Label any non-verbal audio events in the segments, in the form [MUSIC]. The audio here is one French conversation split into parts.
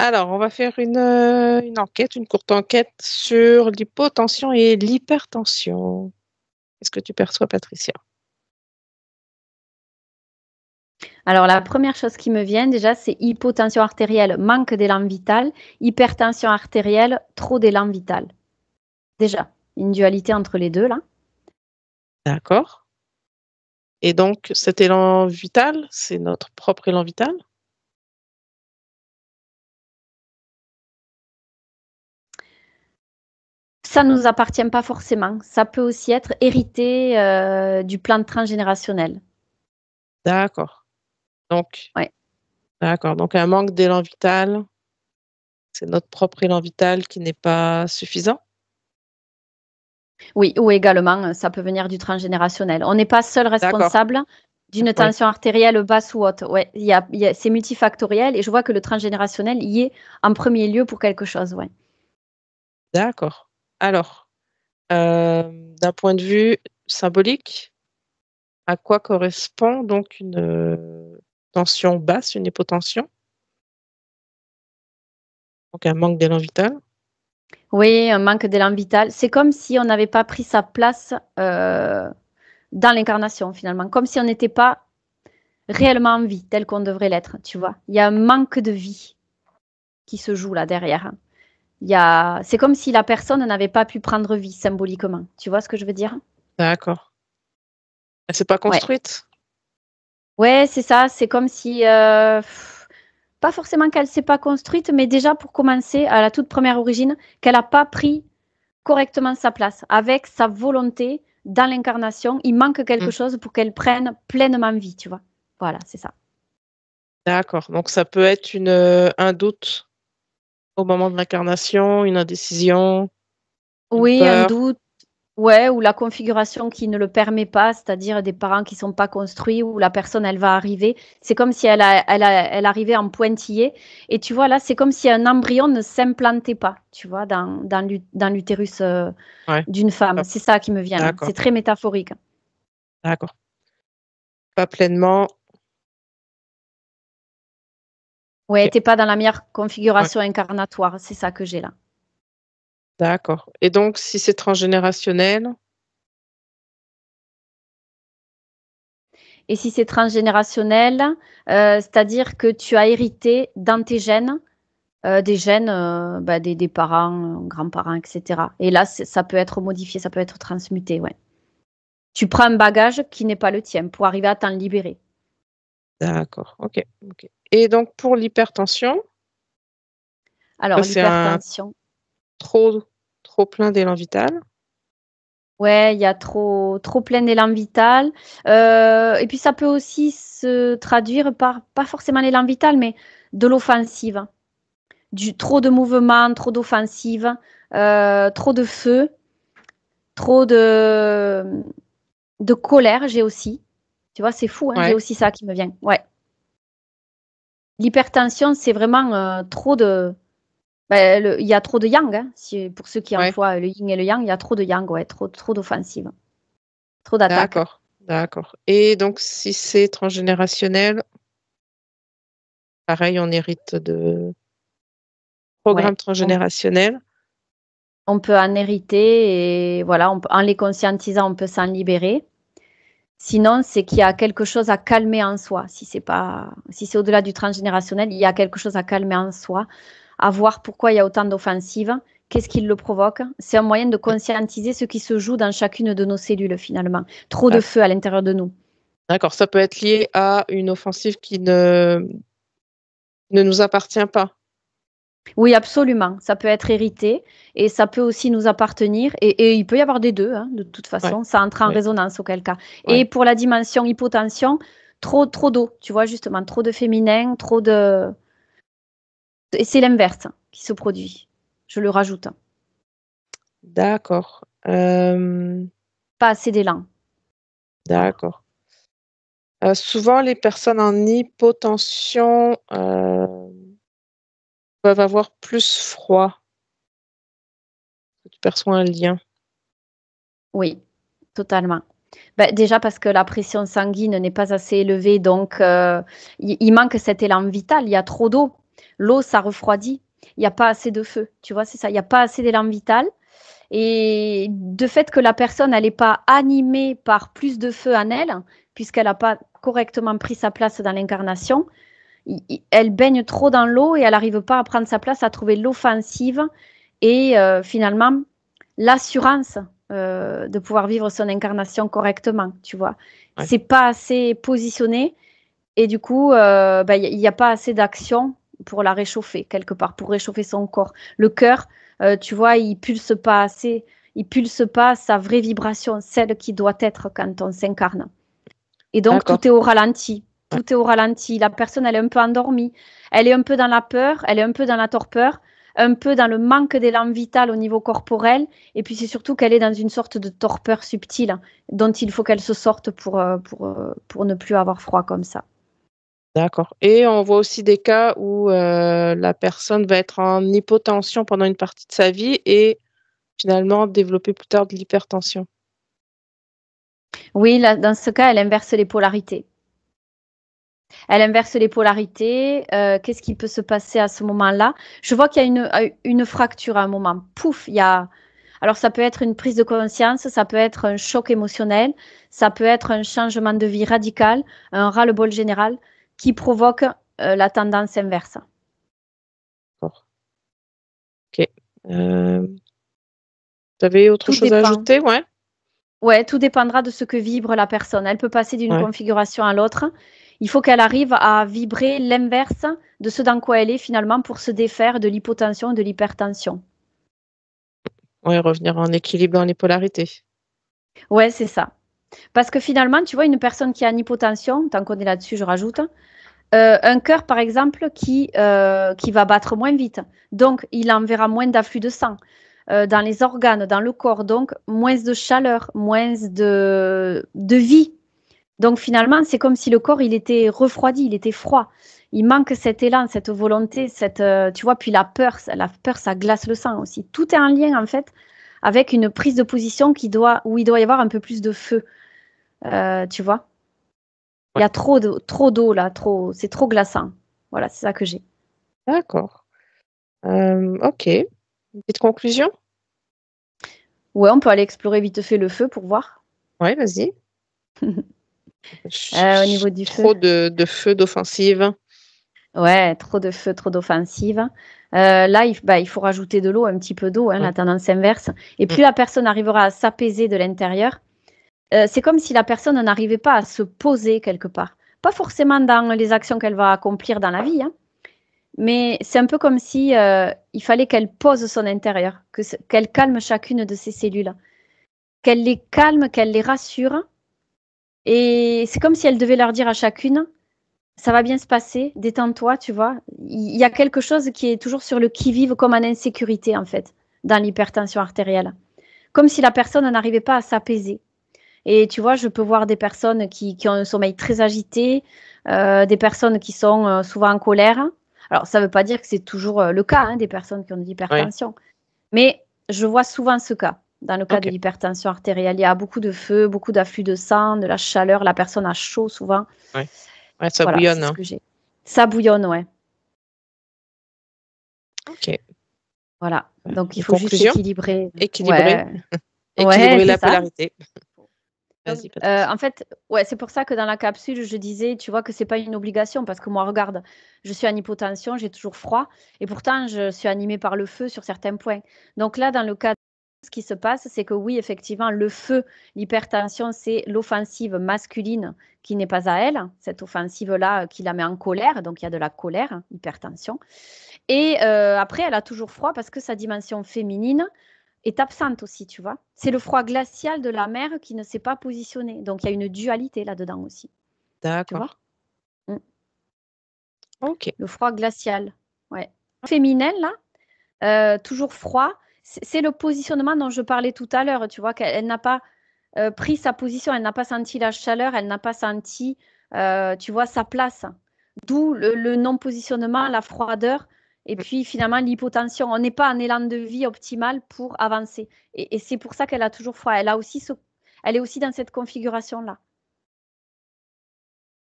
Alors, on va faire euh, une, enquête, une courte enquête sur l'hypotension et l'hypertension. Qu'est-ce que tu perçois, Patricia Alors, la première chose qui me vient déjà, c'est hypotension artérielle, manque d'élan vital, hypertension artérielle, trop d'élan vital. Déjà, une dualité entre les deux, là. D'accord. Et donc, cet élan vital, c'est notre propre élan vital ça ne nous appartient pas forcément. Ça peut aussi être hérité euh, du plan de transgénérationnel. D'accord. Donc, d'accord. Donc, un manque d'élan vital, c'est notre propre élan vital qui n'est pas suffisant. Oui, ou également, euh, ça peut venir du transgénérationnel. On n'est pas seul responsable d'une tension artérielle basse ou haute. Ouais, y a, c'est multifactoriel et je vois que le transgénérationnel y est en premier lieu pour quelque chose. Ouais. D'accord. Alors, euh, d'un point de vue symbolique, à quoi correspond donc une euh, tension basse, une hypotension Donc un manque d'élan vital. Oui, un manque d'élan vital. C'est comme si on n'avait pas pris sa place euh, dans l'incarnation finalement, comme si on n'était pas réellement en vie, tel qu'on devrait l'être, tu vois. Il y a un manque de vie qui se joue là derrière y a... c'est comme si la personne n'avait pas pu prendre vie symboliquement. Tu vois ce que je veux dire D'accord. Elle s'est pas construite. Ouais, c'est ça. C'est comme si, euh, pas forcément qu'elle s'est pas construite, mais déjà pour commencer à la toute première origine, qu'elle n'a pas pris correctement sa place avec sa volonté dans l'incarnation. Il manque quelque mm. chose pour qu'elle prenne pleinement vie. Tu vois Voilà, c'est ça. D'accord. Donc ça peut être une, euh, un doute au moment de l'incarnation, une indécision. oui, un doute. Ouais, ou la configuration qui ne le permet pas, c'est-à-dire des parents qui sont pas construits, ou la personne, elle va arriver. C'est comme si elle, elle, arrivait en pointillé. Et tu vois, là, c'est comme si un embryon ne s'implantait pas, tu vois, dans, dans l'utérus euh, d'une femme. C'est ça qui me vient. C'est très métaphorique. D'accord. Pas pleinement Ouais, tu t'es pas dans la meilleure configuration incarnatoire, c'est ça que j'ai là. D'accord. Et donc, si c'est transgénérationnel Et si c'est transgénérationnel, euh, c'est-à-dire que tu as hérité dans tes gènes euh, des gènes euh, bah, des, parents, grands-parents, etc. Et là, ça peut être modifié, ça peut être transmuté, ouais. Tu prends un bagage qui n'est pas le tien pour arriver à t'en libérer. D'accord, ok. ok. Et donc pour l'hypertension Alors l'hypertension. Trop, trop plein d'élan vital. Ouais, il y a trop, trop plein d'élan vital. Euh, et puis ça peut aussi se traduire par, pas forcément l'élan vital, mais de l'offensive. Du, trop de mouvement, trop d'offensive, euh, trop de feu, trop de, de colère, j'ai aussi. Tu vois, c'est fou, hein, j'ai aussi ça qui me vient. Ouais l'hypertension, c'est vraiment euh, trop de. Ben, il y a trop de yang. Hein. pour ceux qui envoient emploient le yin et le yang, il y a trop de yang, ouais, trop, trop d'offensive. Trop d'attaque. D'accord, d'accord. Et donc, si c'est transgénérationnel, pareil, on hérite de programme transgénérationnel. On peut en hériter et voilà, en les conscientisant, on peut s'en libérer. Sinon, c'est qu'il y a quelque chose à calmer en soi. Si c'est pas, si c'est au-delà du transgénérationnel, il y a quelque chose à calmer en soi, à voir pourquoi il y a autant d'offensives, qu'est-ce qui le provoque. C'est un moyen de conscientiser ce qui se joue dans chacune de nos cellules finalement. Trop de feu à l'intérieur de nous. D'accord, ça peut être lié à une offensive qui ne, ne nous appartient pas. Oui, absolument. Ça peut être hérité et ça peut aussi nous appartenir. Et, il peut y avoir des deux, hein, de toute façon. Ça entre en résonance auquel cas. Et pour la dimension hypotension, trop, trop d'eau. Tu vois, justement, trop de féminin, trop de. Et c'est l'inverse qui se produit. Je le rajoute. D'accord. Euh. Pas assez d'élan. D'accord. Euh, souvent, les personnes en hypotension. Euh, peuvent avoir plus froid. Tu perçois un lien. Oui, totalement. Ben, déjà parce que la pression sanguine n'est pas assez élevée, donc euh, il, manque cet élan vital, il y a trop d'eau. L'eau, ça refroidit, il n'y a pas assez de feu, tu vois, c'est ça, il n'y a pas assez d'élan vital. Et de fait que la personne, n'est pas animée par plus de feu en elle, puisqu'elle n'a pas correctement pris sa place dans l'incarnation, elle baigne trop dans l'eau et elle n'arrive pas à prendre sa place, à trouver l'offensive et euh, finalement l'assurance euh, de pouvoir vivre son incarnation correctement, tu vois. C'est pas assez positionné et du coup, euh, bah, il n'y a, pas assez d'action pour la réchauffer quelque part, pour réchauffer son corps. Le cœur, tu vois, il pulse pas assez, il pulse pas sa vraie vibration, celle qui doit être quand on s'incarne. Et donc, tout est au ralenti tout est au ralenti. La personne, elle est un peu endormie. Elle est un peu dans la peur, elle est un peu dans la torpeur, un peu dans le manque d'élan vital au niveau corporel. Et puis, c'est surtout qu'elle est dans une sorte de torpeur subtile hein, dont il faut qu'elle se sorte pour, euh, pour, euh, pour ne plus avoir froid comme ça. D'accord. Et on voit aussi des cas où euh, la personne va être en hypotension pendant une partie de sa vie et finalement développer plus tard de l'hypertension. Oui, dans ce cas, elle inverse les polarités. Elle inverse les polarités. Euh, qu'est-ce qui peut se passer à ce moment-là Je vois qu'il y a euh, une, fracture à un moment. Pouf, il y a. Alors, ça peut être une prise de conscience, ça peut être un choc émotionnel, ça peut être un changement de vie radical, un ras-le-bol général qui provoque euh, la tendance inverse. Ok. Tu Vous autre chose à ajouter ouais. tout dépendra de ce que vibre la personne. Elle peut passer d'une configuration à l'autre il faut qu'elle arrive à vibrer l'inverse de ce dans quoi elle est finalement pour se défaire de l'hypotension et de l'hypertension. Oui, revenir en équilibre dans les polarités. Ouais, c'est ça. Parce que finalement, tu vois, une personne qui a une hypotension, tant qu'on est là-dessus, je rajoute, euh, un cœur, par exemple, qui, euh, qui va battre moins vite. Donc, il enverra moins d'afflux de sang euh, dans les organes, dans le corps. Donc, moins de chaleur, moins de, de vie donc finalement, c'est comme si le corps, il était refroidi, il était froid. Il manque cet élan, cette volonté, cette, euh, tu vois, puis la peur, la peur, ça glace le sang aussi. Tout est en lien, en fait, avec une prise de position qui doit, où il doit y avoir un peu plus de feu, euh, tu vois. Il y a trop d'eau, trop d'eau là, trop, c'est trop glaçant. Voilà, c'est ça que j'ai. D'accord. Euh, ok. petite conclusion Ouais, on peut aller explorer vite fait le feu pour voir. Ouais, vas-y. [LAUGHS] Euh, trop de, de feu d'offensive. Ouais, trop de feu, trop d'offensive. Euh, là, bah, il, faut rajouter de l'eau, un petit peu d'eau, hein, la tendance inverse. Et plus mm. la personne arrivera à s'apaiser de l'intérieur, euh, c'est comme si la personne n'arrivait pas à se poser quelque part. Pas forcément dans les actions qu'elle va accomplir dans la vie, hein, mais c'est un peu comme si il fallait qu'elle pose son intérieur, qu'elle calme chacune de ses cellules, qu'elle les calme, qu'elle les rassure et c'est comme si elle devait leur dire à chacune, ça va bien se passer, détends-toi, tu vois. Il y a quelque chose qui est toujours sur le qui-vive comme en insécurité, en fait, dans l'hypertension artérielle. Comme si la personne n'arrivait pas à s'apaiser. Et tu vois, je peux voir des personnes qui, ont un sommeil très agité, euh, des personnes qui sont euh, souvent en colère. Alors, ça ne veut pas dire que c'est toujours euh, le cas hein, des personnes qui ont de l'hypertension, mais je vois souvent ce cas. Dans le cas de l'hypertension artérielle, il y a beaucoup de feu, beaucoup d'afflux de sang, de la chaleur, la personne a chaud souvent. Ouais. ça bouillonne. Hein. ça bouillonne, ouais. Ok. Voilà. Euh, Donc il faut juste équilibrer. Équilibrer. [LAUGHS] équilibrer la polarité. euh, en fait, ouais, c'est pour ça que dans la capsule, je disais, tu vois, que c'est pas une obligation parce que moi, regarde, je suis en hypotension, j'ai toujours froid, et pourtant, je suis animée par le feu sur certains points. Donc là, dans le cas ce qui se passe, c'est que oui, effectivement, le feu, l'hypertension, c'est l'offensive masculine qui n'est pas à elle, cette offensive-là euh, qui la met en colère, donc il y a de la colère, hypertension. Et euh, après, elle a toujours froid parce que sa dimension féminine est absente aussi, tu vois. C'est le froid glacial de la mer qui ne s'est pas positionné. Donc il y a une dualité là-dedans aussi. D'accord. Mm. Ok. Le froid glacial, ouais. Féminin, là, euh, toujours froid c'est le positionnement dont je parlais tout à l'heure, tu vois, qu'elle n'a pas euh, pris sa position, elle n'a pas senti la chaleur, elle n'a pas senti, euh, tu vois, sa place. D'où le, non-positionnement, la froideur et puis finalement l'hypotension. On n'est pas en élan de vie optimal pour avancer. Et, c'est pour ça qu'elle a toujours froid. Elle, a aussi elle est aussi dans cette configuration-là.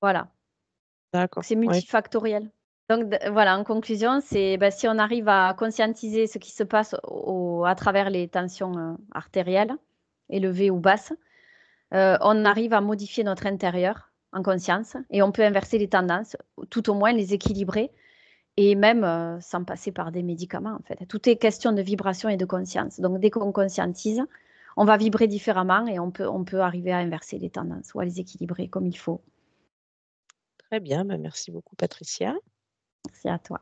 Voilà. D'accord. C'est multifactoriel. Donc voilà, en conclusion, c'est bah, si on arrive à conscientiser ce qui se passe à travers les tensions euh, artérielles, élevées ou basses, euh, on arrive à modifier notre intérieur en conscience et on peut inverser les tendances, tout au moins les équilibrer et même euh, sans passer par des médicaments en fait. Tout est question de vibration et de conscience. Donc dès qu'on conscientise, on va vibrer différemment et on peut, on peut arriver à inverser les tendances ou à les équilibrer comme il faut. Très bien, bah, merci beaucoup Patricia. Merci à toi.